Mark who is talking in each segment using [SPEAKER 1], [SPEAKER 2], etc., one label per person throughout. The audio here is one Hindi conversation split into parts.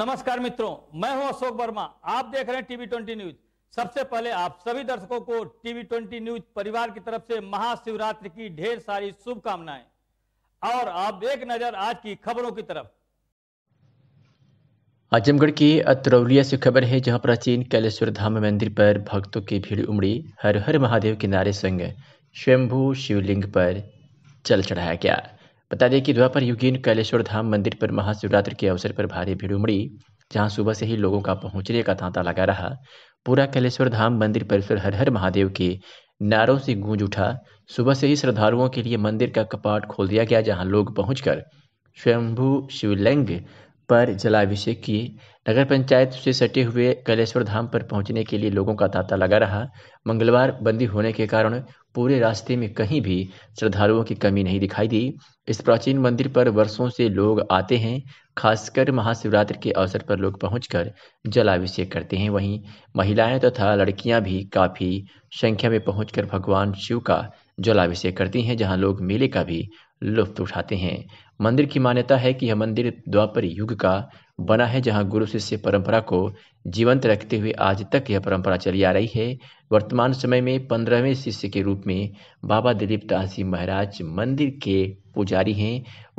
[SPEAKER 1] नमस्कार मित्रों मैं हूं अशोक वर्मा आप देख रहे हैं टीवी ट्वेंटी न्यूज सबसे पहले आप सभी दर्शकों को टीवी ट्वेंटी न्यूज परिवार की तरफ से महाशिवरात्रि की ढेर सारी शुभकामनाएं और आप एक नजर आज की खबरों
[SPEAKER 2] की तरफ
[SPEAKER 3] आजमगढ़ की अतरौलिया से खबर है जहां प्राचीन कैलेश्वर धाम मंदिर पर भक्तों की भीड़ उमड़ी हर हर महादेव के नारे संग स्वयंभू शिवलिंग पर चल चढ़ाया गया बता दें कि द्वापर युगीन कैलेश्वर धाम मंदिर पर महाशिवरात्रि के अवसर पर भारी भीड़ उमड़ी जहां सुबह से ही लोगों का पहुंचने का तांता लगा रहा पूरा कैलेश्वर धाम मंदिर परिसर हर हर महादेव के नारों से गूंज उठा सुबह से ही श्रद्धालुओं के लिए मंदिर का कपाट खोल दिया गया जहां लोग पहुंचकर स्वयंभू शिवलिंग पर जलाभिषेक किए नगर पंचायत से सटे हुए कलेश्वर धाम पर पहुंचने के लिए लोगों का तांता लगा रहा मंगलवार बंदी होने के कारण पूरे रास्ते में कहीं भी श्रद्धालुओं की कमी नहीं दिखाई दी इस प्राचीन मंदिर पर वर्षों से लोग आते हैं खासकर महाशिवरात्रि के अवसर पर लोग पहुंचकर जलाभिषेक करते हैं वहीं महिलाएं तथा लड़कियां भी काफ़ी संख्या में पहुंचकर भगवान शिव का जलाभिषेक करती हैं जहां लोग मेले का भी लुफ्त उठाते हैं मंदिर की मान्यता है कि यह मंदिर द्वापर युग का बना है जहां गुरु शिष्य परंपरा को जीवंत रखते हुए आज तक यह परंपरा चली आ रही है वर्तमान समय में पंद्रहवें शिष्य के रूप में बाबा दिलीप जी महाराज मंदिर के पुजारी हैं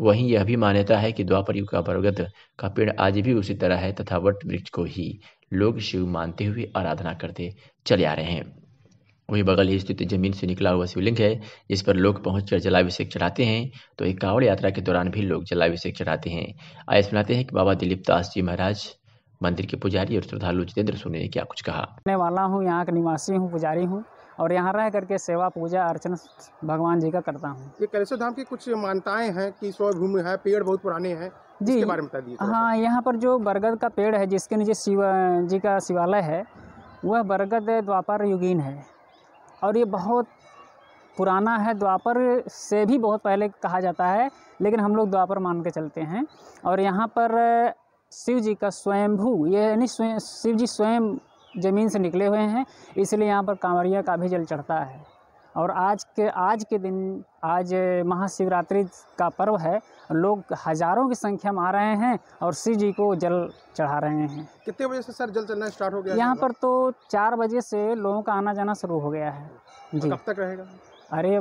[SPEAKER 3] वहीं यह भी मान्यता है कि द्वापर युग का पर्वत का पेड़ आज भी उसी तरह है तथा वट वृक्ष को ही लोग शिव मानते हुए आराधना करते चले आ रहे हैं वहीं बगल ही स्थित जमीन से निकला हुआ शिवलिंग है जिस पर लोग पहुंचकर जलाभिषेक चढ़ाते हैं तो एक कावड़ यात्रा के दौरान भी लोग जलाभिषेक चढ़ाते हैं आयस बनाते हैं कि बाबा दिलीप दास जी महाराज मंदिर के पुजारी और श्रद्धालु जितेंद्र सोने ने क्या कुछ कहा
[SPEAKER 4] मैं वाला हूँ यहाँ का निवासी हूँ पुजारी हूँ और यहाँ रह करके सेवा पूजा अर्चना भगवान जी का करता हूँ
[SPEAKER 2] ये कैसे धाम की कुछ मान्यताएं हैं कि भूमि है पेड़ बहुत पुराने हैं जी इसके बारे में बता दीजिए
[SPEAKER 4] हाँ यहाँ पर जो बरगद का पेड़ है जिसके नीचे शिव जी का शिवालय है वह बरगद द्वापर युगीन है और ये बहुत पुराना है द्वापर से भी बहुत पहले कहा जाता है लेकिन हम लोग द्वापर मान के चलते हैं और यहाँ पर शिव जी का स्वयंभू ये यानी स्वयं शिव जी स्वयं ज़मीन से निकले हुए हैं इसलिए यहाँ पर कांवरिया का भी जल चढ़ता है और आज के आज के दिन आज महाशिवरात्रि का पर्व है लोग हज़ारों की संख्या में आ रहे हैं और शिव जी को जल चढ़ा रहे हैं
[SPEAKER 2] कितने बजे से सर जल चलना स्टार्ट हो गया यहाँ पर
[SPEAKER 4] तो चार बजे से लोगों का आना जाना शुरू हो गया है जी कब तक रहेगा अरे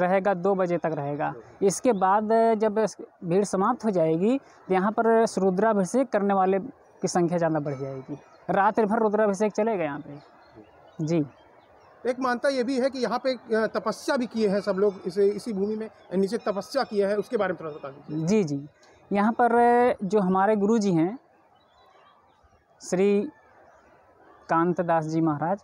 [SPEAKER 4] रहेगा दो बजे तक रहेगा इसके बाद जब भीड़ समाप्त हो जाएगी तो यहाँ पर रुद्राभिषेक करने वाले की संख्या ज़्यादा बढ़ जाएगी रात भर रुद्राभिषेक चलेगा यहाँ पे जी
[SPEAKER 2] एक मानता ये भी है कि यहाँ पे तपस्या भी किए हैं सब लोग इसे इसी भूमि में नीचे तपस्या किए हैं उसके बारे में थोड़ा बता दीजिए जी जी
[SPEAKER 4] यहाँ पर जो हमारे गुरु जी हैं श्री कांतदास जी महाराज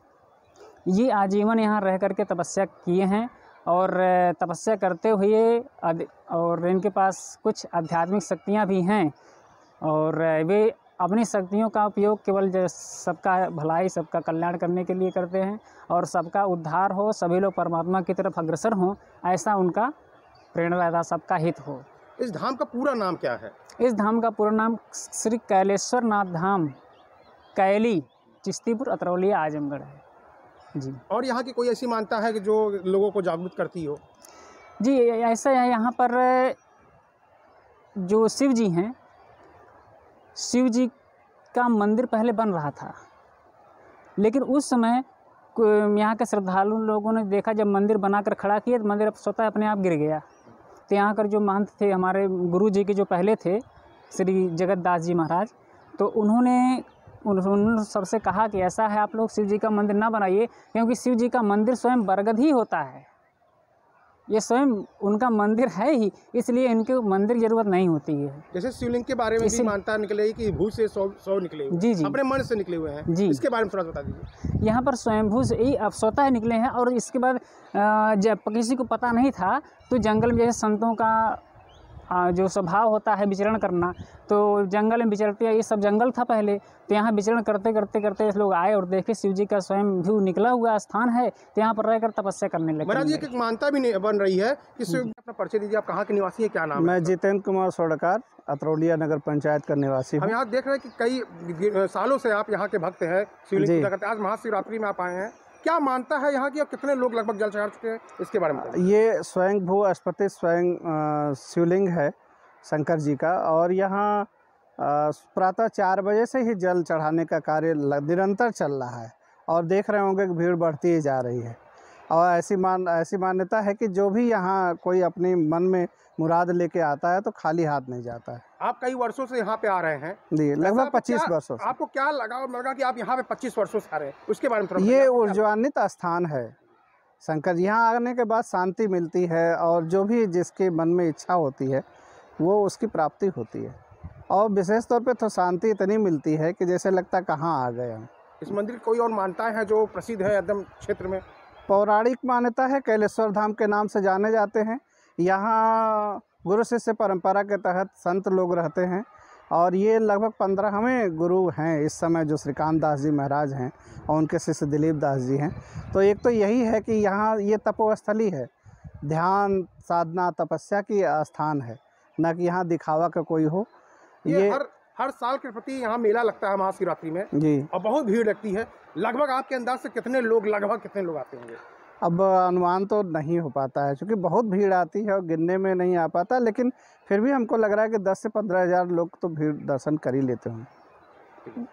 [SPEAKER 4] ये आजीवन यहाँ रह करके तपस्या किए हैं और तपस्या करते हुए और इनके पास कुछ आध्यात्मिक शक्तियाँ भी हैं और वे अपनी शक्तियों का उपयोग केवल सबका भलाई सबका कल्याण करने के लिए करते हैं और सबका उद्धार हो सभी लोग परमात्मा की तरफ अग्रसर हों ऐसा उनका प्रेरणादा सबका हित हो इस धाम का पूरा नाम क्या है इस धाम का पूरा नाम श्री कैलेश्वर नाथ धाम कैली चिश्तीपुर अतरौलिया आजमगढ़ है
[SPEAKER 2] जी और यहाँ की कोई ऐसी मानता है कि जो लोगों को जागरूक
[SPEAKER 4] करती हो जी ऐसा है यहाँ पर जो शिव जी हैं शिव जी का मंदिर पहले बन रहा था लेकिन उस समय यहाँ के श्रद्धालु लोगों ने देखा जब मंदिर बनाकर खड़ा किया तो मंदिर स्वतः अपने आप गिर गया तो यहाँ कर जो महंत थे हमारे गुरु जी के जो पहले थे श्री जगत जी महाराज तो उन्होंने उन्होंने सबसे कहा कि ऐसा है आप लोग शिव जी का मंदिर ना बनाइए क्योंकि शिव जी का मंदिर स्वयं बरगद ही होता है ये स्वयं उनका मंदिर है ही इसलिए इनके मंदिर की जरूरत नहीं होती है
[SPEAKER 2] जैसे शिवलिंग के बारे में भी मानता निकले कि भू से सौ सौ निकले हुए जी जी अपने मन से निकले हुए हैं जी इसके बारे में थोड़ा बता दीजिए
[SPEAKER 4] यहाँ पर स्वयंभू से ही स्वतः है निकले हैं और इसके बाद जब किसी को पता नहीं था तो जंगल में जैसे संतों का जो स्वभाव होता है विचरण करना तो जंगल में विचरते ये सब जंगल था पहले तो यहाँ विचरण करते करते करते लोग आए और देखे शिव जी का स्वयं भी निकला हुआ स्थान है तो यहाँ पर रहकर तपस्या करने लगे महाराज एक
[SPEAKER 2] मानता भी बन रही है कि अपना परिचय दीजिए आप कहाँ के निवासी है क्या नाम
[SPEAKER 4] मैं जितेंद्र कुमार सोडकार
[SPEAKER 1] अतरौलिया नगर पंचायत का निवासी हम यहाँ
[SPEAKER 2] देख रहे हैं कि कई सालों से आप यहाँ के भक्त हैं शिवलिंग आज महाशिवरात्रि में आप आए हैं क्या मानता है यहाँ की कितने लोग लगभग जल चढ़ा चुके हैं इसके बारे में
[SPEAKER 1] ये स्वयं भू अस्पति स्वयं शिवलिंग है शंकर जी का और यहाँ प्रातः चार बजे से ही जल चढ़ाने का कार्य निरंतर चल रहा है और देख रहे होंगे कि भीड़ बढ़ती ही जा रही है और ऐसी मान ऐसी मान्यता है कि जो भी यहाँ कोई अपने मन में मुराद लेके आता है तो खाली हाथ नहीं जाता है
[SPEAKER 2] आप कई वर्षों से यहाँ पे आ रहे हैं जी
[SPEAKER 1] तो लगभग पच्चीस वर्षों से
[SPEAKER 2] आपको क्या लगा लगा कि आप यहाँ पे पच्चीस वर्षों से आ रहे हैं उसके बारे में ये
[SPEAKER 1] ऊर्जान्वित स्थान है शंकर यहाँ आने के बाद शांति मिलती है और जो भी जिसके मन में इच्छा होती है वो उसकी प्राप्ति होती है और विशेष तौर पे तो शांति इतनी मिलती है कि जैसे लगता कहाँ आ गए हम
[SPEAKER 2] इस मंदिर कोई और मानता है जो प्रसिद्ध है एकदम क्षेत्र में
[SPEAKER 1] पौराणिक मान्यता है कैलेश्वर धाम के नाम से जाने जाते हैं यहाँ गुरु शिष्य परंपरा के तहत संत लोग रहते हैं और ये लगभग पंद्रहवें गुरु हैं इस समय जो श्रीकांत दास जी महाराज हैं और उनके शिष्य दिलीप दास जी हैं तो एक तो यही है कि यहाँ ये तपोस्थली है ध्यान साधना तपस्या की स्थान है न कि यहाँ दिखावा का कोई हो ये, ये हर
[SPEAKER 2] हर साल के प्रति यहाँ मेला लगता है महाशिवरात्रि में जी और बहुत भीड़ लगती है लगभग आपके अंदाज से कितने लोग लगभग कितने लोग आते होंगे
[SPEAKER 1] अब अनुमान तो नहीं हो पाता है क्योंकि बहुत भीड़ आती है और गिनने में नहीं आ पाता लेकिन फिर भी हमको लग रहा है कि दस से पंद्रह हज़ार लोग तो भीड़ दर्शन कर ही लेते होंगे